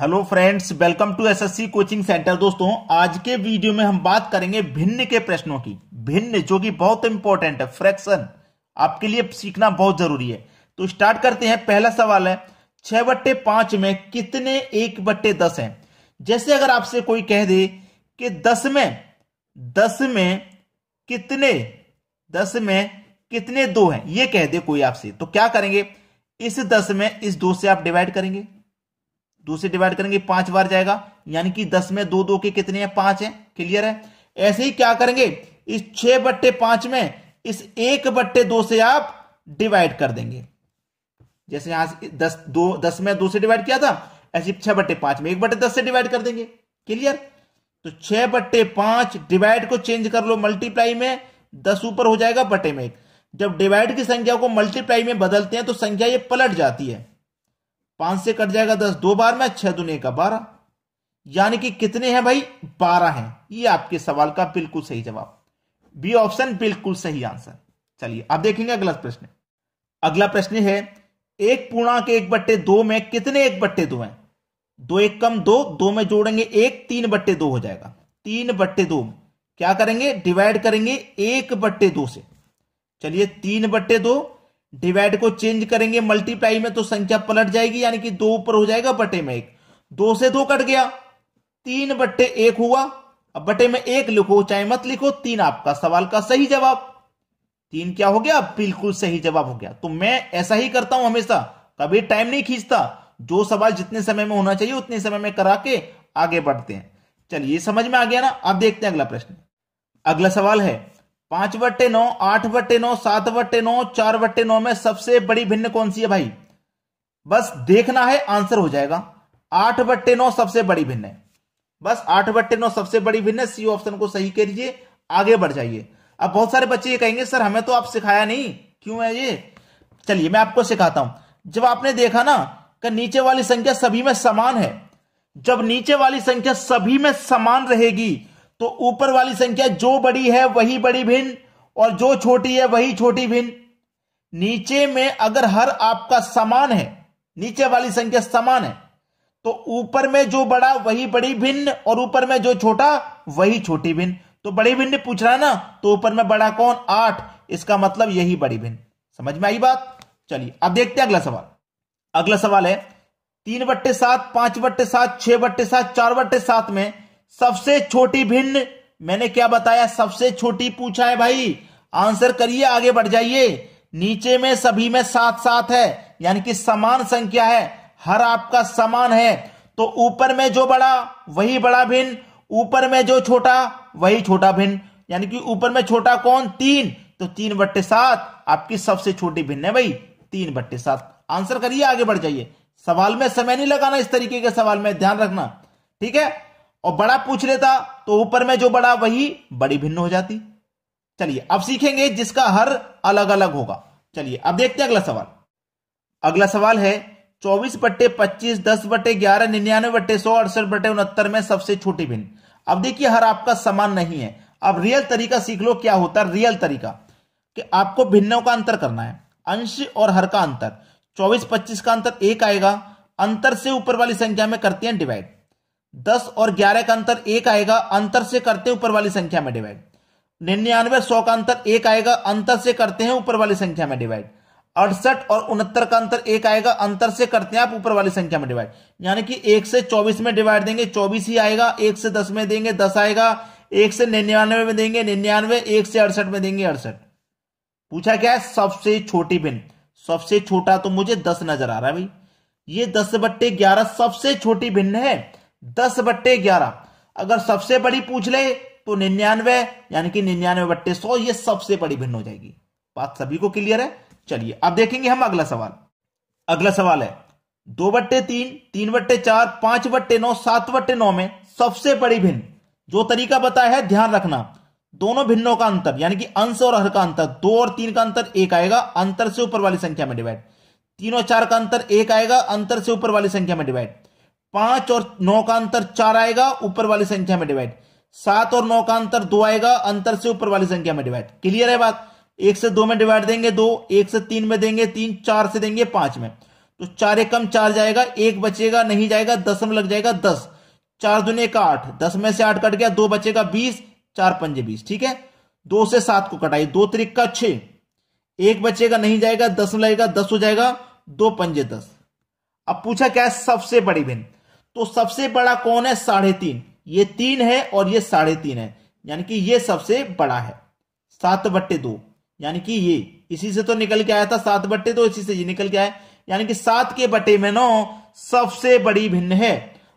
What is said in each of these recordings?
hello friends welcome to SSC coaching centre दोस्तों आज के वीडियो में हम बात करेंगे भिन्न के प्रश्नों की भिन्न जो कि बहुत इंपॉर्टेंट है फ्रैक्शन आपके लिए सीखना बहुत जरूरी है तो स्टार्ट करते हैं पहला सवाल है छह बट्टे पांच में कितने एक बट्टे दस है जैसे अगर आपसे कोई कह दे कि दस में दस में कितने दस में कितने दो हैं ये कह दे कोई आपसे तो क्या करेंगे इस दस में इस दो से आप डिवाइड करेंगे दो से डिवाइड करेंगे पांच बार जाएगा यानी कि दस में दो दो के कितने हैं पांच हैं क्लियर है ऐसे ही क्या करेंगे इस छह बट्टे पांच में इस एक बट्टे दो से आप डिवाइड कर देंगे जैसे यहां से दस दो दस में दो से डिवाइड किया था ऐसे छह बट्टे पांच में एक बट्टे दस से डिवाइड कर देंगे क्लियर तो छह बट्टे पांच डिवाइड को चेंज कर लो मल्टीप्लाई में दस ऊपर हो जाएगा बटे में एक जब डिवाइड की संख्या को मल्टीप्लाई में बदलते हैं तो संख्या ये पलट जाती है पांच से कट जाएगा दस दो बार में छह दुनिया का बारह यानी कि कितने हैं भाई बारह हैं ये आपके सवाल का बिल्कुल सही जवाब बी ऑप्शन बिल्कुल सही आंसर चलिए अब देखेंगे अगला प्रश्न अगला प्रश्न है एक पूर्णांक एक बट्टे दो में कितने एक बट्टे दो हैं दो एक कम दो दो में जोड़ेंगे एक तीन बट्टे दो हो जाएगा तीन बट्टे दो में क्या करेंगे डिवाइड करेंगे एक बट्टे दो से चलिए तीन बट्टे दो डिवाइड को चेंज करेंगे मल्टीप्लाई में तो संख्या पलट जाएगी यानी कि दो ऊपर हो जाएगा बटे में एक दो से दो कट गया तीन बट्टे एक हुआ अब बटे में एक लिखो चाहे मत लिखो तीन आपका सवाल का सही जवाब तीन क्या हो गया बिल्कुल सही जवाब हो गया तो मैं ऐसा ही करता हूं हमेशा कभी टाइम नहीं खींचता जो सवाल जितने समय में होना चाहिए उतने समय में करा के आगे बढ़ते हैं चलिए समझ में आ गया ना आप देखते हैं अगला प्रश्न अगला सवाल है पांच बट्टे नौ आठ बट्टे नौ सात बट्टे नौ चार बट्टे नौ में सबसे बड़ी भिन्न कौन सी है भाई बस देखना है आंसर हो जाएगा आठ बट्टे नौ सबसे बड़ी भिन्न है बस आठ बट्टे नौ सबसे बड़ी भिन्न सी ऑप्शन को सही करिए आगे बढ़ जाइए अब बहुत सारे बच्चे ये कहेंगे सर हमें तो आप सिखाया नहीं क्यों है ये चलिए मैं आपको सिखाता हूं जब आपने देखा ना कि नीचे वाली संख्या सभी में समान है जब नीचे वाली संख्या सभी में समान रहेगी तो ऊपर वाली संख्या जो बड़ी है वही बड़ी भिन्न और जो छोटी है वही छोटी भिन्न नीचे में अगर हर आपका समान है नीचे वाली संख्या समान है तो ऊपर में जो बड़ा वही बड़ी भिन्न और ऊपर में जो छोटा वही छोटी भिन्न तो बड़ी भिन्न पूछ रहा है ना तो ऊपर में बड़ा कौन आठ इसका मतलब यही बड़ी भिन्न समझ में आई बात चलिए अब देखते हैं अगला सवाल अगला सवाल है तीन बट्टे सात पांच बट्टे सात छह बट्टे सात चार बट्टे सात में सबसे छोटी भिन्न मैंने क्या बताया सबसे छोटी पूछा है भाई आंसर करिए आगे बढ़ जाइए नीचे में सभी में साथ साथ है यानी कि समान संख्या है हर आपका समान है तो ऊपर में जो बड़ा वही बड़ा भिन्न ऊपर में जो छोटा वही छोटा भिन्न यानी कि ऊपर में छोटा कौन तीन तो तीन बट्टे सात आपकी सबसे छोटी भिन्न है भाई तीन बट्टे सात आंसर करिए आगे बढ़ जाइए सवाल में समय नहीं लगाना इस तरीके के सवाल में ध्यान रखना ठीक है और बड़ा पूछ लेता तो ऊपर में जो बड़ा वही बड़ी भिन्न हो जाती चलिए अब सीखेंगे जिसका हर अलग अलग होगा चलिए अब देखते हैं अगला सवाल अगला सवाल है चौबीस बट्टे पच्चीस दस बट्टे ग्यारह निन्यानवे बट्टे सौ अड़सठ बट्टे उनहत्तर में सबसे छोटी भिन्न अब देखिए हर आपका समान नहीं है अब रियल तरीका सीख लो क्या होता है रियल तरीका कि आपको भिन्नों का अंतर करना है अंश और हर का अंतर चौबीस पच्चीस का अंतर एक आएगा अंतर से ऊपर वाली संख्या में करते हैं डिवाइड दस और ग्यारह का अंतर एक आएगा अंतर से करते हैं ऊपर वाली संख्या में डिवाइड निन्यानवे सौ का अंतर एक आएगा अंतर से करते हैं ऊपर वाली संख्या में डिवाइड अड़सठ और उनहत्तर का अंतर एक आएगा अंतर से करते हैं आप ऊपर वाली संख्या में डिवाइड यानी कि एक से चौबीस में डिवाइड देंगे चौबीस ही आएगा एक से दस में देंगे दस आएगा एक से निन्यानवे में देंगे निन्यानवे एक से अड़सठ में देंगे अड़सठ पूछा क्या है सबसे छोटी भिन्न सबसे छोटा तो मुझे दस नजर आ रहा है भाई ये दस बट्टे ग्यारह सबसे छोटी भिन्न है दस बट्टे ग्यारह अगर सबसे बड़ी पूछ ले तो निन्यानवे यानी कि निन्यानवे बट्टे सौ ये सबसे बड़ी भिन्न हो जाएगी बात सभी को क्लियर है चलिए अब देखेंगे हम अगला सवाल अगला सवाल है दो बट्टे तीन तीन बट्टे चार पांच बट्टे नौ सात बट्टे नौ में सबसे बड़ी भिन्न जो तरीका बताया है ध्यान रखना दोनों भिन्नों का अंतर यानी कि अंश और हर का अंतर दो और तीन का अंतर एक आएगा अंतर से ऊपर वाली संख्या में डिवाइड तीन और चार का अंतर एक आएगा अंतर से ऊपर वाली संख्या में डिवाइड पांच और नौ का अंतर चार आएगा ऊपर वाली संख्या में डिवाइड सात और नौ का अंतर दो आएगा अंतर से ऊपर वाली संख्या में डिवाइड क्लियर है बात एक से दो में डिवाइड देंगे दो एक से तीन में देंगे तीन चार से देंगे पांच में तो चार एक कम चार जाएगा एक बचेगा नहीं जाएगा दस में लग जाएगा दस चार दुनिया का आठ दस में से आठ कट गया दो बचेगा बीस चार पंजे बीस ठीक है दो से सात को कटाई दो तरीक का छ एक बचेगा नहीं जाएगा दस में लगेगा दस हो जाएगा दो पंजे दस अब पूछा क्या है सबसे बड़ी भिन्न तो सबसे बड़ा कौन है साढ़े तीन ये तीन है और ये साढ़े तीन है यानी कि ये सबसे बड़ा है सात बट्टे दो यानी कि ये इसी से तो निकल के आया था सात बट्टे दो इसी से ये निकल के आया यानी कि सात के बटे में नौ सबसे बड़ी भिन्न है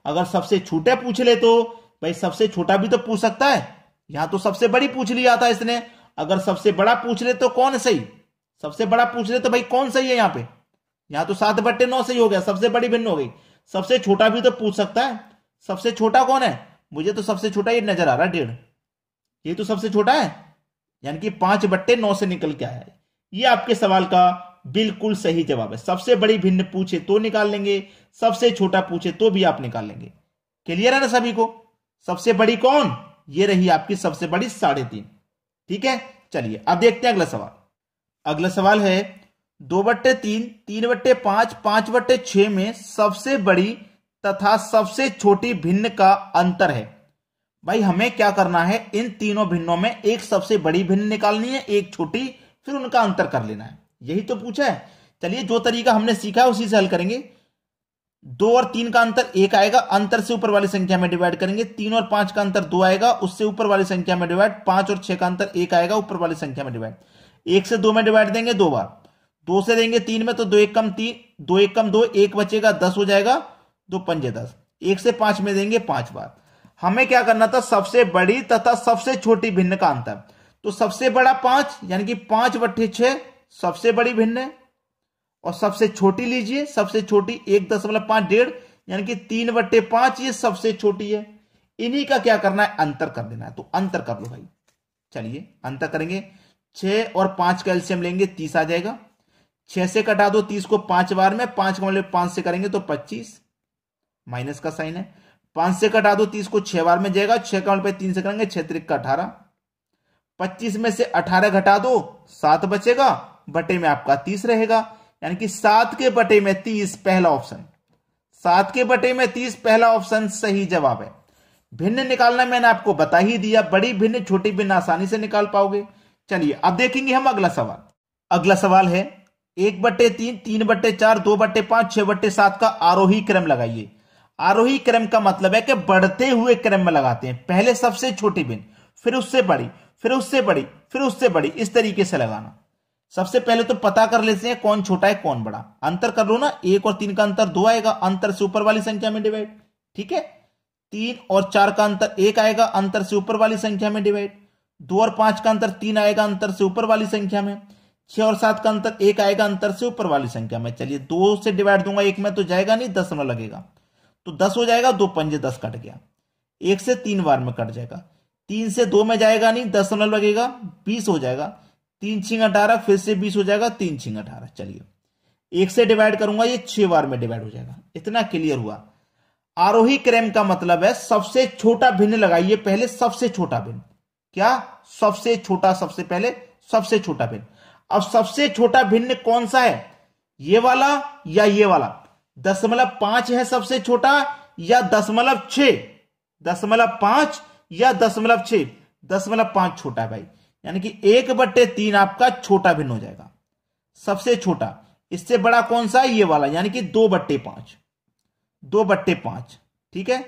अगर सबसे छोटे पूछ ले तो भाई सबसे छोटा भी तो पूछ सकता है यहां तो सबसे बड़ी पूछ लिया था इसने अगर सबसे बड़ा पूछ ले तो कौन सही सबसे बड़ा पूछ ले तो भाई कौन सही है यहां पे यहां तो सात बट्टे नौ सही हो गया सबसे बड़ी भिन्न हो गई सबसे छोटा भी तो पूछ सकता है सबसे छोटा कौन है मुझे तो सबसे छोटा ये नजर आ रहा है डेढ़ ये तो सबसे छोटा है यानी कि पांच बट्टे नौ से निकल के आया है ये आपके सवाल का बिल्कुल सही जवाब है सबसे बड़ी भिन्न पूछे तो निकाल लेंगे सबसे छोटा पूछे तो भी आप निकाल लेंगे क्लियर है ना सभी को सबसे बड़ी कौन ये रही आपकी सबसे बड़ी साढ़े तीन ठीक है चलिए अब देखते हैं अगला सवाल अगला सवाल है दो बट्टे तीन तीन बट्टे पांच पांच बट्टे छ में सबसे बड़ी तथा सबसे छोटी भिन्न का अंतर है भाई हमें क्या करना है इन तीनों भिन्नों में एक सबसे बड़ी भिन्न निकालनी है एक छोटी फिर उनका अंतर कर लेना है यही तो पूछा है चलिए जो तरीका हमने सीखा है उसी से हल करेंगे दो और तीन का अंतर एक आएगा अंतर से ऊपर वाली संख्या में डिवाइड करेंगे तीन और पांच का अंतर दो आएगा उससे ऊपर वाली संख्या में डिवाइड पांच और छह का अंतर एक आएगा ऊपर वाली संख्या में डिवाइड एक से दो में डिवाइड देंगे दो बार दो से देंगे तीन में तो दो एक कम तीन दो एक कम दो एक बचेगा दस हो जाएगा दो पंजे दस एक से पांच में देंगे पांच बार हमें क्या करना था सबसे बड़ी तथा सबसे छोटी भिन्न का अंतर तो सबसे बड़ा पांच यानी कि पांच बट्ठे छह सबसे बड़ी भिन्न है और सबसे छोटी लीजिए सबसे छोटी एक दशमलव पांच डेढ़ यानी कि तीन बट्टे पांच ये सबसे छोटी है इन्हीं का क्या करना है अंतर कर देना है तो अंतर कर लो भाई चलिए अंतर करेंगे छह और पांच का एल्सियम लेंगे तीस आ जाएगा छह से कटा दो तीस को पांच बार में पांच मतलब पांच से करेंगे तो पच्चीस माइनस का साइन है पांच से कटा दो तीस को छह बार में जाएगा छह का मतलब तीन से करेंगे छह त्रिक का अठारह पच्चीस में से अठारह घटा दो सात बचेगा बटे में आपका तीस रहेगा यानी कि सात के बटे में तीस पहला ऑप्शन सात के बटे में तीस पहला ऑप्शन सही जवाब है भिन्न निकालना मैंने आपको बता ही दिया बड़ी भिन्न छोटी भिन्न आसानी से निकाल पाओगे चलिए अब देखेंगे हम अगला सवाल अगला सवाल है एक बट्टे तीन तीन बट्टे चार दो बट्टे पांच छह बट्टे सात का आरोही क्रम लगाइए आरोही क्रम का मतलब है कि बढ़ते हुए क्रम में लगाते हैं पहले सबसे छोटी बिन फिर उससे बड़ी फिर उससे बड़ी फिर उससे बड़ी इस तरीके से लगाना सबसे पहले तो पता कर लेते हैं कौन छोटा है कौन बड़ा अंतर कर लो ना एक और तीन का अंतर दो आएगा अंतर से ऊपर वाली संख्या में डिवाइड ठीक है तीन और चार का अंतर एक आएगा अंतर से ऊपर वाली संख्या में डिवाइड दो और पांच का अंतर तीन आएगा अंतर से ऊपर वाली संख्या में छह और सात का अंतर एक आएगा अंतर से ऊपर वाली संख्या में चलिए दो से डिवाइड दूंगा एक में तो जाएगा नहीं दस में लगेगा तो दस हो जाएगा दो पंजे दस कट गया एक से तीन बार में कट जाएगा तीन से दो में जाएगा नहीं दस में लगेगा बीस हो जाएगा तीन छिंग अठारह फिर से बीस हो जाएगा तीन छिंग अठारह चलिए एक से डिवाइड करूंगा ये छह बार में डिवाइड हो जाएगा इतना क्लियर हुआ आरोही क्रम का मतलब है सबसे छोटा भिन्न लगाइए पहले सबसे छोटा भिन्न क्या सबसे छोटा सबसे पहले सबसे छोटा भिन्न अब सबसे छोटा भिन्न कौन सा है ये वाला या ये वाला दशमलव पांच है सबसे छोटा या दशमलव छ दशमलव पांच या दशमलव छ दशमलव पांच छोटा है भाई यानी कि एक बट्टे तीन आपका छोटा भिन्न हो जाएगा सबसे छोटा इससे बड़ा कौन सा है ये वाला यानी कि दो बट्टे पांच दो बट्टे पांच ठीक है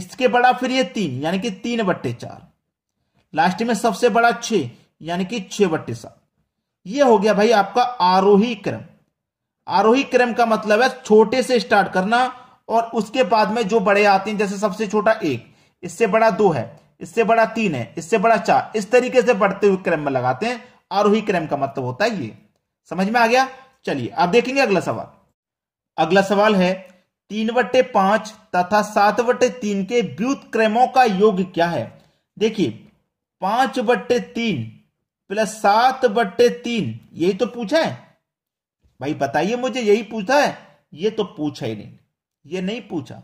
इसके बड़ा फिर ये तीन यानी कि तीन बट्टे चार लास्ट में सबसे बड़ा छ यानी कि छह बट्टे सात ये हो गया भाई आपका आरोही क्रम आरोही क्रम का मतलब है छोटे से स्टार्ट करना और उसके बाद में जो बड़े आते हैं जैसे सबसे छोटा एक इससे बड़ा दो है इससे बड़ा तीन है इससे बड़ा चार इस तरीके से बढ़ते हुए क्रम में लगाते हैं आरोही क्रम का मतलब होता है ये समझ में आ गया चलिए आप देखेंगे अगला सवाल अगला सवाल है तीन बट्टे पांच तथा सात बट्टे तीन के व्युत क्रमों का योग क्या है देखिए पांच बट्टे तीन प्लस सात बट्टे तीन यही तो पूछा है भाई बताइए मुझे यही पूछा है ये तो पूछा ही नहीं ये नहीं पूछा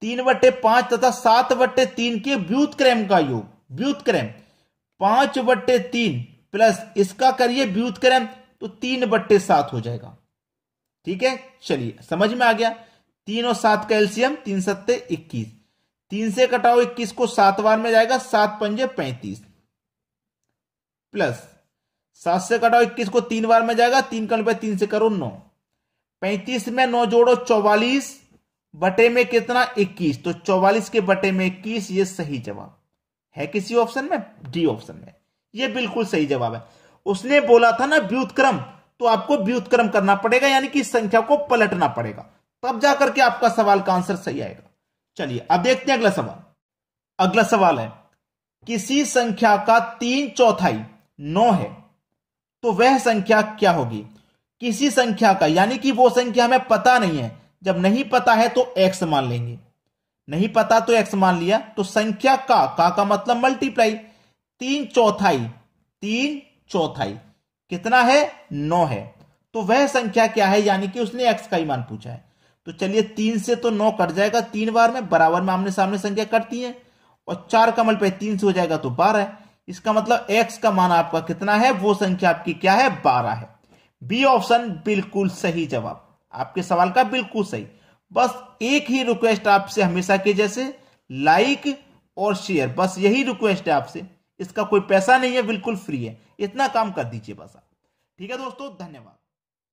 तीन बट्टे पांच तथा सात बट्टे तीन के व्यूत क्रम का योग व्यूत क्रम पांच बट्टे तीन प्लस इसका करिए व्यूत क्रम तो तीन बट्टे सात हो जाएगा ठीक है चलिए समझ में आ गया तीन और सात का एल्सियम तीन सत्ते इक्कीस तीन से कटाओ इक्कीस को सात बार में जाएगा सात पंजे पैंतीस प्लस सात से कटाओ इक्कीस को तीन बार में जाएगा तीन का तीन से करो नौ पैंतीस में नौ जोड़ो चौवालीस बटे में कितना इक्कीस तो चौवालीस के बटे में इक्कीस ये सही जवाब है किसी ऑप्शन में डी ऑप्शन में ये बिल्कुल सही जवाब है उसने बोला था ना व्युतक्रम तो आपको व्युतक्रम करना पड़ेगा यानी कि संख्या को पलटना पड़ेगा तब जाकर के आपका सवाल का आंसर सही आएगा चलिए अब देखते हैं अगला सवाल अगला सवाल है किसी संख्या का तीन चौथाई नौ है तो वह संख्या क्या होगी किसी संख्या का यानी कि वो संख्या हमें पता नहीं है जब नहीं पता है तो एक्स मान लेंगे नहीं पता तो एक्स मान लिया तो संख्या का का का मतलब मल्टीप्लाई तीन चौथाई तीन चौथाई कितना है नौ है तो वह संख्या क्या है यानी कि उसने एक्स का ही मान पूछा है तो चलिए तीन से तो नौ कट जाएगा तीन बार में बराबर में आमने सामने संख्या कटती है और चार का मल्टीप्लाई तीन से हो जाएगा तो बारह इसका मतलब एक्स का मान आपका कितना है वो संख्या आपकी क्या है बारह है बी ऑप्शन बिल्कुल सही जवाब आपके सवाल का बिल्कुल सही बस एक ही रिक्वेस्ट आपसे हमेशा के जैसे लाइक और शेयर बस यही रिक्वेस्ट है आपसे इसका कोई पैसा नहीं है बिल्कुल फ्री है इतना काम कर दीजिए बस आप ठीक है दोस्तों धन्यवाद